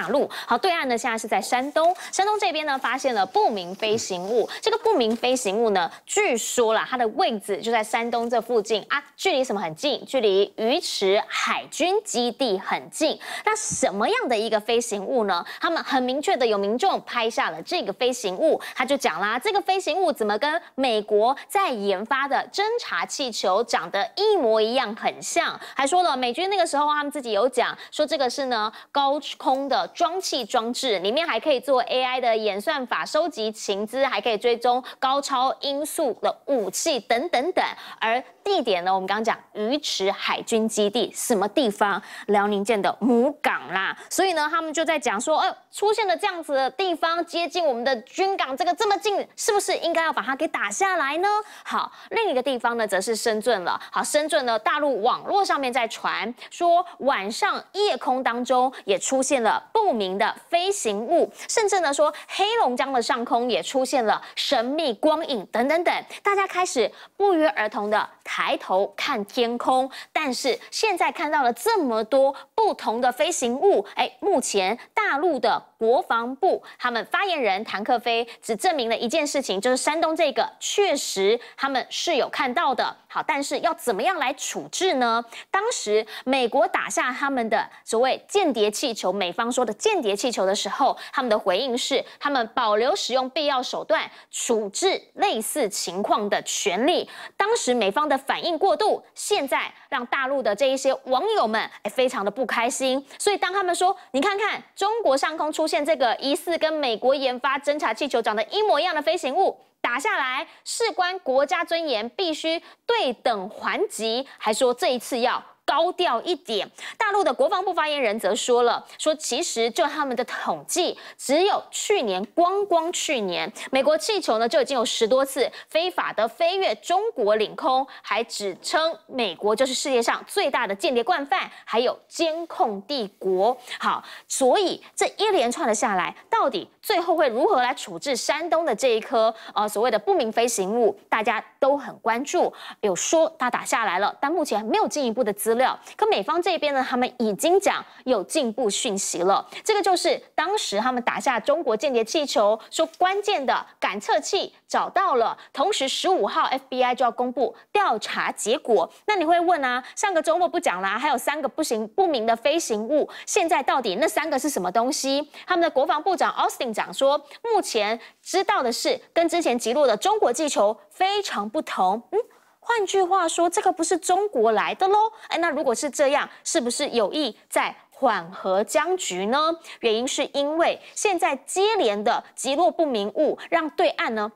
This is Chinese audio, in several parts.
大陆好，对岸呢现在是在山东，山东这边呢发现了不明飞行物。这个不明飞行物呢，据说啦，它的位置就在山东这附近啊，距离什么很近，距离鱼池海军基地很近。那什么样的一个飞行物呢？他们很明确的有民众拍下了这个飞行物，他就讲啦，这个飞行物怎么跟美国在研发的侦察气球长得一模一样，很像。还说了，美军那个时候他们自己有讲，说这个是呢高空的。装器装置里面还可以做 AI 的演算法，收集情资，还可以追踪高超音速的武器等等等，而。地点呢？我们刚刚讲鱼池海军基地，什么地方？辽宁舰的母港啦。所以呢，他们就在讲说，呃，出现了这样子的地方，接近我们的军港，这个这么近，是不是应该要把它给打下来呢？好，另一个地方呢，则是深圳了。好，深圳呢，大陆网络上面在传说，晚上夜空当中也出现了不明的飞行物，甚至呢说，黑龙江的上空也出现了神秘光影等等等，大家开始不约而同的谈。抬头看天空，但是现在看到了这么多不同的飞行物。哎，目前大陆的。国防部他们发言人谭克飞只证明了一件事情，就是山东这个确实他们是有看到的。好，但是要怎么样来处置呢？当时美国打下他们的所谓间谍气球，美方说的间谍气球的时候，他们的回应是他们保留使用必要手段处置类似情况的权利。当时美方的反应过度，现在让大陆的这一些网友们哎非常的不开心。所以当他们说你看看中国上空出。现这个疑似跟美国研发侦察气球长得一模一样的飞行物打下来，事关国家尊严，必须对等还击。还说这一次要。高调一点，大陆的国防部发言人则说了，说其实就他们的统计，只有去年光光去年，美国气球呢就已经有十多次非法的飞越中国领空，还指称美国就是世界上最大的间谍惯犯，还有监控帝国。好，所以这一连串的下来，到底最后会如何来处置山东的这一颗呃所谓的不明飞行物？大家都很关注，有说他打下来了，但目前没有进一步的资。料。料。可美方这边呢，他们已经讲有进步讯息了。这个就是当时他们打下中国间谍气球，说关键的感测器找到了。同时，十五号 FBI 就要公布调查结果。那你会问啊，上个周末不讲啦，还有三个不行不明的飞行物，现在到底那三个是什么东西？他们的国防部长 Austin 讲说，目前知道的是跟之前击落的中国气球非常不同。嗯。换句话说，这个不是中国来的喽？哎，那如果是这样，是不是有意在缓和僵局呢？原因是因为现在接连的极落不明物，让对岸呢？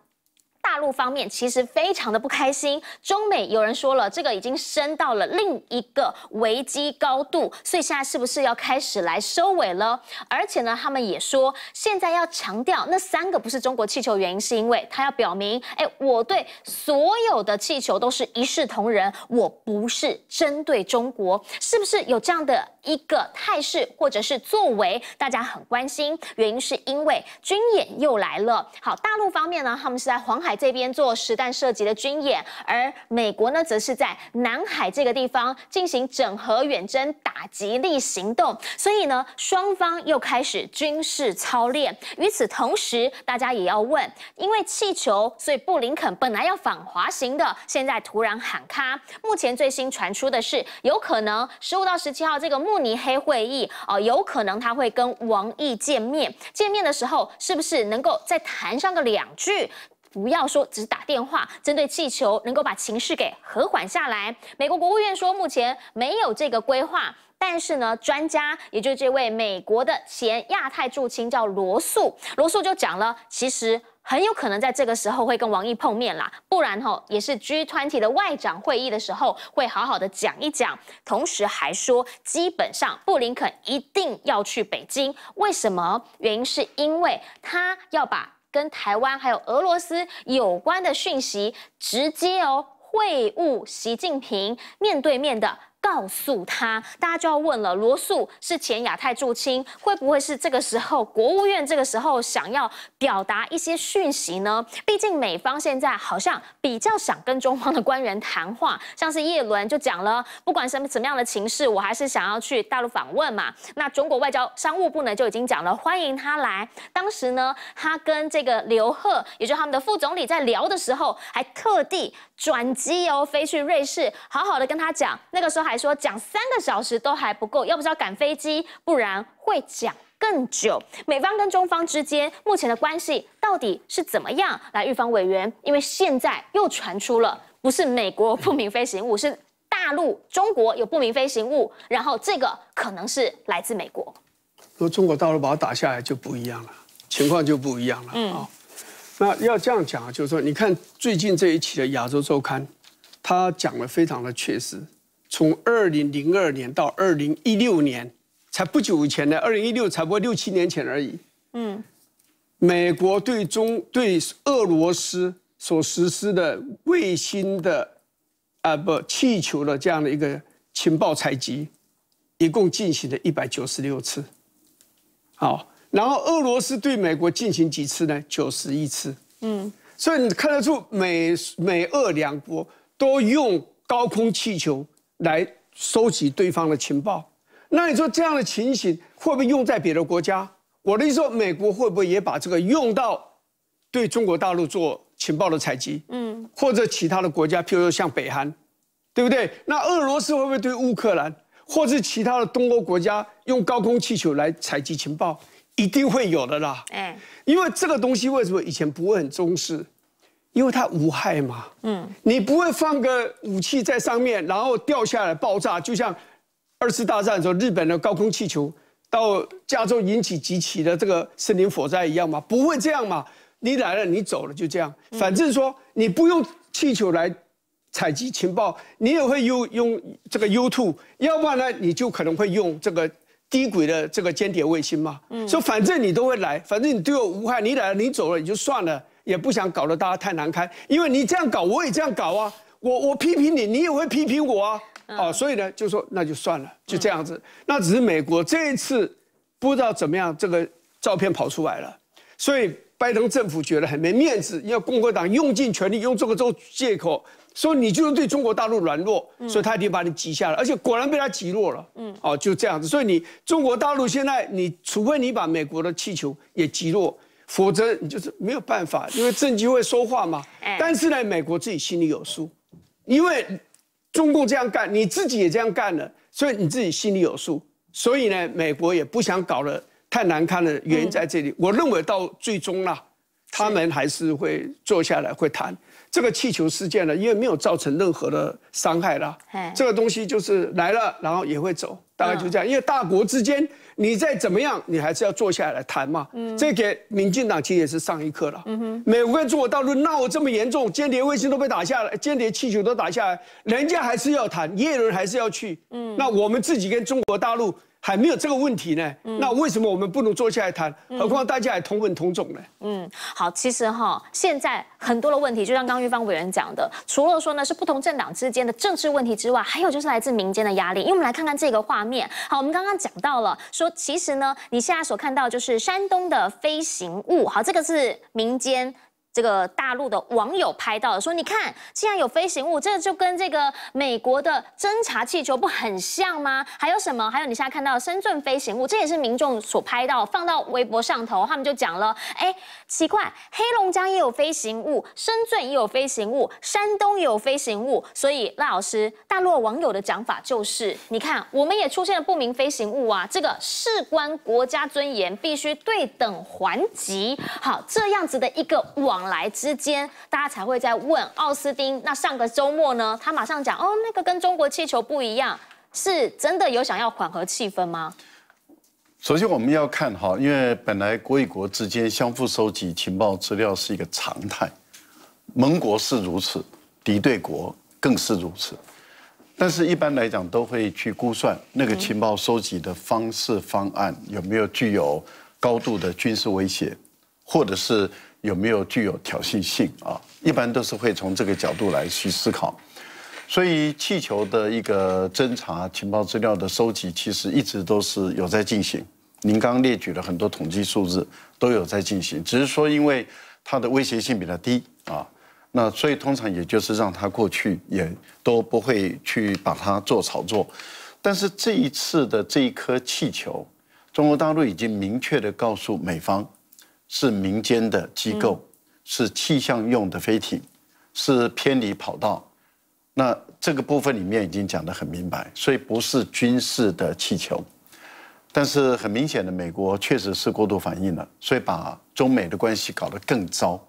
大陆方面其实非常的不开心，中美有人说了，这个已经升到了另一个危机高度，所以现在是不是要开始来收尾了？而且呢，他们也说现在要强调那三个不是中国气球原因，是因为他要表明，哎，我对所有的气球都是一视同仁，我不是针对中国，是不是有这样的一个态势或者是作为？大家很关心，原因是因为军演又来了。好，大陆方面呢，他们是在黄海。这边做实弹射击的军演，而美国呢，则是在南海这个地方进行整合远征打击力行动，所以呢，双方又开始军事操练。与此同时，大家也要问，因为气球，所以布林肯本来要访华行的，现在突然喊卡。目前最新传出的是，有可能十五到十七号这个慕尼黑会议哦，有可能他会跟王毅见面，见面的时候是不是能够再谈上个两句？不要说只是打电话，针对气球能够把情绪给和缓下来。美国国务院说目前没有这个规划，但是呢，专家，也就是这位美国的前亚太驻青叫罗素，罗素就讲了，其实很有可能在这个时候会跟王毅碰面啦，不然吼，也是 G twenty 的外长会议的时候会好好的讲一讲。同时还说，基本上布林肯一定要去北京，为什么？原因是因为他要把。跟台湾还有俄罗斯有关的讯息，直接哦会晤习近平，面对面的。告诉他，大家就要问了：罗素是前亚太驻青，会不会是这个时候，国务院这个时候想要表达一些讯息呢？毕竟美方现在好像比较想跟中方的官员谈话，像是叶伦就讲了，不管什么什么样的情势，我还是想要去大陆访问嘛。那中国外交商务部呢就已经讲了，欢迎他来。当时呢，他跟这个刘鹤，也就是他们的副总理在聊的时候，还特地转机哦，飞去瑞士，好好的跟他讲。那个时候还。来说讲三个小时都还不够，要不是要赶飞机，不然会讲更久。美方跟中方之间目前的关系到底是怎么样？来，预防委员，因为现在又传出了，不是美国不明飞行物，是大陆中国有不明飞行物，然后这个可能是来自美国。如果中国大陆把它打下来就不一样了，情况就不一样了啊。那要这样讲啊，就是说，你看最近这一期的《亚洲周刊》，他讲的非常的确实。从二零零二年到二零一六年，才不久前呢，二零一六才不过六七年前而已。嗯，美国对中对俄罗斯所实施的卫星的，啊不，气球的这样的一个情报采集，一共进行了一百九十六次。好，然后俄罗斯对美国进行几次呢？九十一次。嗯，所以你看得出美美俄两国都用高空气球。来收集对方的情报，那你说这样的情形会不会用在别的国家？我的意思说，美国会不会也把这个用到对中国大陆做情报的采集？嗯，或者其他的国家，譬如说像北韩，对不对？那俄罗斯会不会对乌克兰，或是其他的东欧国家用高空气球来采集情报？一定会有的啦。哎，因为这个东西为什么以前不会很重视？因为它无害嘛，嗯，你不会放个武器在上面，然后掉下来爆炸，就像二次大战的时候日本的高空气球到加州引起几起的这个森林火灾一样嘛？不会这样嘛？你来了，你走了，就这样。反正说你不用气球来采集情报，你也会用用这个 U two，要不然呢，你就可能会用这个低轨的这个间谍卫星嘛。嗯，说反正你都会来，反正你对我无害，你来了你走了也就算了。也不想搞得大家太难堪，因为你这样搞，我也这样搞啊，我我批评你，你也会批评我啊，啊，所以呢，就说那就算了，就这样子。那只是美国这一次不知道怎么样，这个照片跑出来了，所以拜登政府觉得很没面子，要共和党用尽全力用这个做借口，说你就是对中国大陆软弱，所以他已经把你挤下来，而且果然被他挤弱了，嗯，哦，就这样子。所以你中国大陆现在，你除非你把美国的气球也挤弱。否则你就是没有办法，因为证据会说话嘛。但是呢，美国自己心里有数，因为中共这样干，你自己也这样干了，所以你自己心里有数。所以呢，美国也不想搞得太难看的原因在这里。我认为到最终啦，他们还是会坐下来会谈。这个气球事件呢，因为没有造成任何的伤害啦，这个东西就是来了，然后也会走，大概就这样。因为大国之间。你再怎么样，你还是要坐下来谈嘛。嗯，这给民进党其实也是上一课了。嗯哼，美国跟中国大陆闹这么严重，间谍卫星都被打下来，间谍气球都打下来，人家还是要谈，耶人还是要去。嗯，那我们自己跟中国大陆。还没有这个问题呢，那为什么我们不能坐下来谈？何况大家还同文同种呢？嗯，好，其实哈，现在很多的问题，就像刚刚玉芳委员讲的，除了说呢是不同政党之间的政治问题之外，还有就是来自民间的压力。因为我们来看看这个画面。好，我们刚刚讲到了，说其实呢，你现在所看到就是山东的飞行物。好，这个是民间。这个大陆的网友拍到说：“你看，竟然有飞行物，这就跟这个美国的侦察气球不很像吗？还有什么？还有你现在看到的深圳飞行物，这也是民众所拍到，放到微博上头，他们就讲了：哎，奇怪，黑龙江也有飞行物，深圳也有飞行物，山东也有飞行物。所以，赖老师，大陆网友的讲法就是：你看，我们也出现了不明飞行物啊，这个事关国家尊严，必须对等还击。好，这样子的一个网。”来之间，大家才会在问奥斯汀。那上个周末呢？他马上讲哦，那个跟中国气球不一样，是真的有想要缓和气氛吗？首先，我们要看哈，因为本来国与国之间相互收集情报资料是一个常态，盟国是如此，敌对国更是如此。但是，一般来讲，都会去估算那个情报收集的方式方案有没有具有高度的军事威胁，或者是。有没有具有挑衅性啊？一般都是会从这个角度来去思考，所以气球的一个侦查、情报资料的收集，其实一直都是有在进行。您刚刚列举了很多统计数字，都有在进行，只是说因为它的威胁性比较低啊，那所以通常也就是让它过去，也都不会去把它做炒作。但是这一次的这一颗气球，中国大陆已经明确的告诉美方。是民间的机构，是气象用的飞艇，是偏离跑道。那这个部分里面已经讲得很明白，所以不是军事的气球。但是很明显的，美国确实是过度反应了，所以把中美的关系搞得更糟。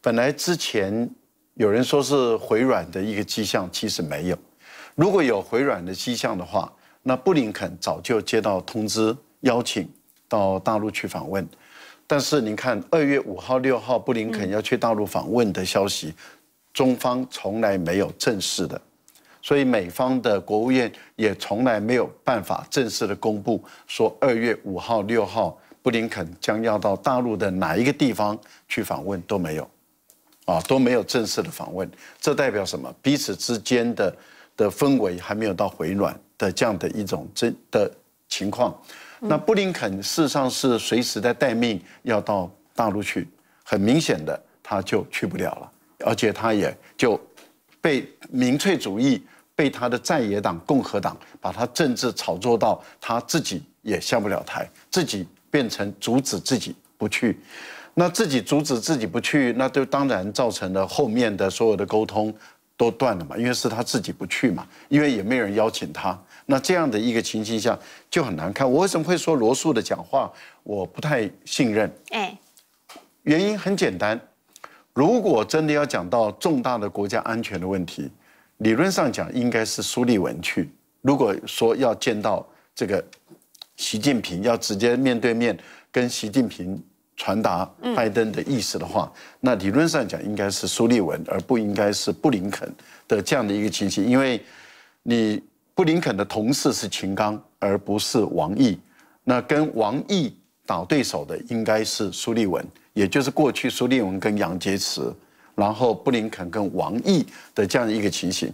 本来之前有人说是回软的一个迹象，其实没有。如果有回软的迹象的话，那布林肯早就接到通知，邀请到大陆去访问。但是您看，二月五号、六号布林肯要去大陆访问的消息，中方从来没有正式的，所以美方的国务院也从来没有办法正式的公布说二月五号、六号布林肯将要到大陆的哪一个地方去访问都没有，啊，都没有正式的访问，这代表什么？彼此之间的的氛围还没有到回暖的这样的一种真的情况。那布林肯事实上是随时在待命，要到大陆去，很明显的他就去不了了，而且他也就被民粹主义、被他的在野党共和党把他政治炒作到他自己也下不了台，自己变成阻止自己不去。那自己阻止自己不去，那就当然造成了后面的所有的沟通都断了嘛，因为是他自己不去嘛，因为也没人邀请他。那这样的一个情形下就很难看。我为什么会说罗素的讲话我不太信任？哎，原因很简单，如果真的要讲到重大的国家安全的问题，理论上讲应该是苏利文去。如果说要见到这个习近平，要直接面对面跟习近平传达拜登的意思的话，那理论上讲应该是苏利文，而不应该是布林肯的这样的一个情形，因为你。布林肯的同事是秦刚，而不是王毅。那跟王毅打对手的应该是苏利文，也就是过去苏利文跟杨洁篪，然后布林肯跟王毅的这样一个情形。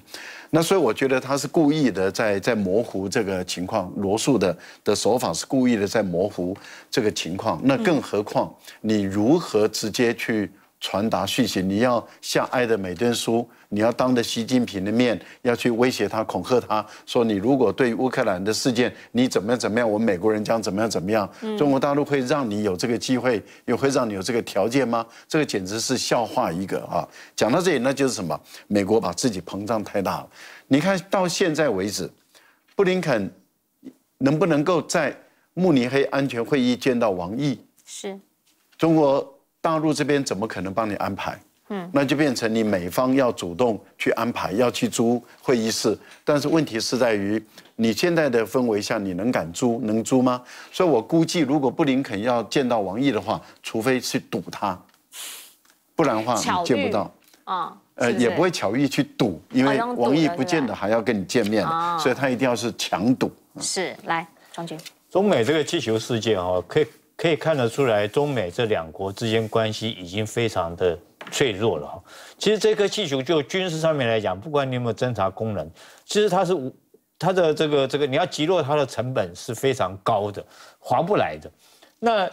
那所以我觉得他是故意的，在在模糊这个情况。罗素的的手法是故意的在模糊这个情况。那更何况你如何直接去？传达讯息，你要向爱的美敦书，你要当着习近平的面要去威胁他、恐吓他，说你如果对乌克兰的事件你怎么样怎么样，我们美国人将怎么样怎么样？中国大陆会让你有这个机会，又会让你有这个条件吗？这个简直是笑话一个啊！讲到这里，那就是什么？美国把自己膨胀太大了。你看到现在为止，布林肯能不能够在慕尼黑安全会议见到王毅？是，中国。大陆这边怎么可能帮你安排？嗯，那就变成你美方要主动去安排，要去租会议室。但是问题是在于，你现在的氛围下，你能敢租，能租吗？所以我估计，如果布林肯要见到王毅的话，除非去堵他，不然的话见不到。啊，呃，也不会巧遇去赌，因为王毅不见得还要跟你见面，所以他一定要是强赌。是，来，张军。中美这个气球事件啊，可以。可以看得出来，中美这两国之间关系已经非常的脆弱了。其实这颗气球，就军事上面来讲，不管你有没有侦察功能，其实它是无，它的这个这个，你要击落它的成本是非常高的，划不来的。那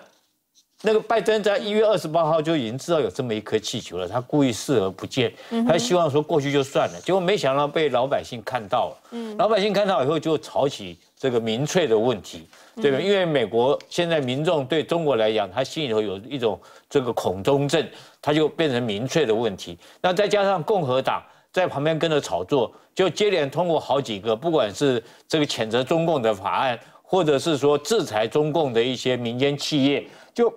那个拜登在一月二十八号就已经知道有这么一颗气球了，他故意视而不见，他希望说过去就算了，结果没想到被老百姓看到了。嗯，老百姓看到以后就吵起这个民粹的问题。对，因为美国现在民众对中国来讲，他心里头有一种这个恐中症，他就变成明确的问题。那再加上共和党在旁边跟着炒作，就接连通过好几个，不管是这个谴责中共的法案，或者是说制裁中共的一些民间企业，就。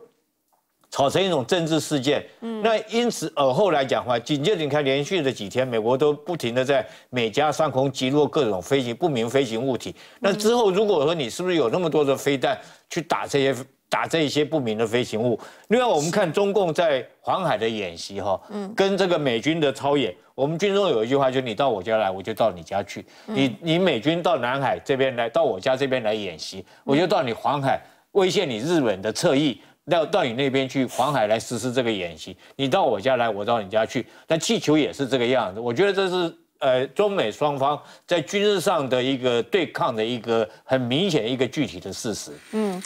炒成一种政治事件，嗯，那因此而后来讲话，紧接着你看连续的几天，美国都不停的在美加上空击落各种飞行不明飞行物体。那之后如果说你是不是有那么多的飞弹去打这些打这一些不明的飞行物？另外我们看中共在黄海的演习哈，嗯，跟这个美军的操演，我们军中有一句话，就是你到我家来，我就到你家去。你你美军到南海这边来，到我家这边来演习，我就到你黄海威胁你日本的侧翼。到到你那边去黄海来实施这个演习，你到我家来，我到你家去。那气球也是这个样子，我觉得这是呃中美双方在军事上的一个对抗的一个很明显一个具体的事实。嗯。